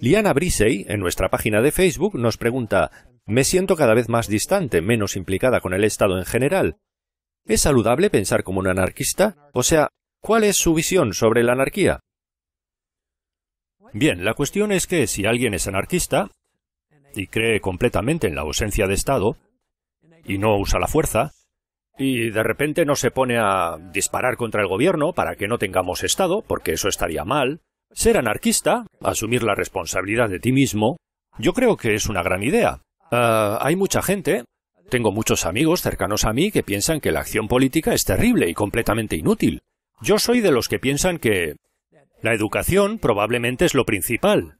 Liana Brisey, en nuestra página de Facebook, nos pregunta, me siento cada vez más distante, menos implicada con el Estado en general. ¿Es saludable pensar como un anarquista? O sea, ¿cuál es su visión sobre la anarquía? Bien, la cuestión es que si alguien es anarquista y cree completamente en la ausencia de Estado y no usa la fuerza, y de repente no se pone a disparar contra el gobierno para que no tengamos Estado, porque eso estaría mal, ser anarquista, asumir la responsabilidad de ti mismo, yo creo que es una gran idea. Ah, hay mucha gente, tengo muchos amigos cercanos a mí que piensan que la acción política es terrible y completamente inútil. Yo soy de los que piensan que la educación probablemente es lo principal,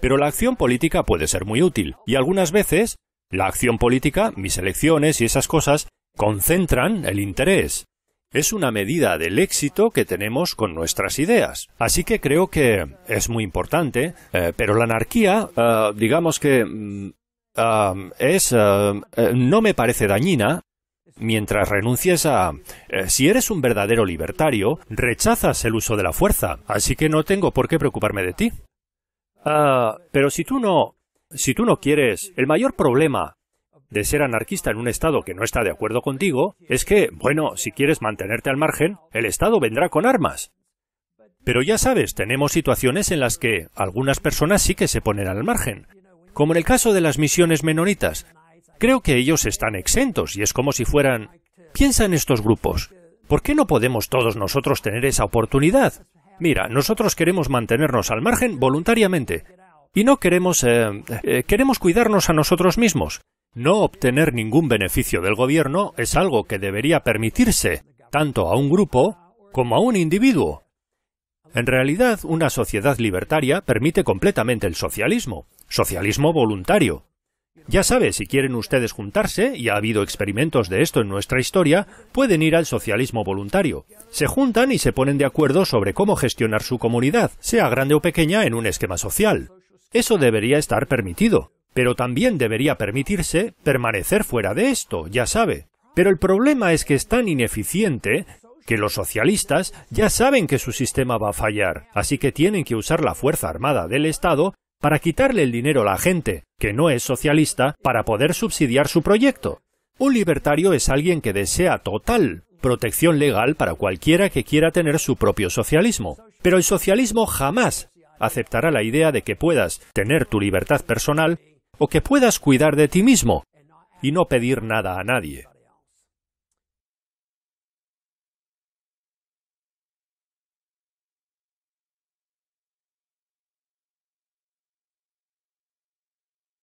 pero la acción política puede ser muy útil, y algunas veces la acción política, mis elecciones y esas cosas concentran el interés es una medida del éxito que tenemos con nuestras ideas. Así que creo que es muy importante, eh, pero la anarquía, eh, digamos que mm, ah, es, eh, no me parece dañina, Mientras renuncies a... si eres un verdadero libertario, rechazas el uso de la fuerza, así que no tengo por qué preocuparme de ti. Ah, pero si tú no... Si tú no quieres... El mayor problema de ser anarquista en un Estado que no está de acuerdo contigo es que, bueno, si quieres mantenerte al margen, el Estado vendrá con armas. Pero ya sabes, tenemos situaciones en las que algunas personas sí que se ponen al margen, como en el caso de las misiones menonitas. Creo que ellos están exentos y es como si fueran... Piensa en estos grupos. ¿Por qué no podemos todos nosotros tener esa oportunidad? Mira, nosotros queremos mantenernos al margen voluntariamente y no queremos... Eh, eh, queremos cuidarnos a nosotros mismos. No obtener ningún beneficio del gobierno es algo que debería permitirse, tanto a un grupo como a un individuo. En realidad, una sociedad libertaria permite completamente el socialismo, socialismo voluntario. Ya sabe, si quieren ustedes juntarse, y ha habido experimentos de esto en nuestra historia, pueden ir al socialismo voluntario. Se juntan y se ponen de acuerdo sobre cómo gestionar su comunidad, sea grande o pequeña, en un esquema social. Eso debería estar permitido. Pero también debería permitirse permanecer fuera de esto, ya sabe. Pero el problema es que es tan ineficiente que los socialistas ya saben que su sistema va a fallar, así que tienen que usar la Fuerza Armada del Estado para quitarle el dinero a la gente, que no es socialista, para poder subsidiar su proyecto. Un libertario es alguien que desea total protección legal para cualquiera que quiera tener su propio socialismo. Pero el socialismo jamás aceptará la idea de que puedas tener tu libertad personal o que puedas cuidar de ti mismo y no pedir nada a nadie.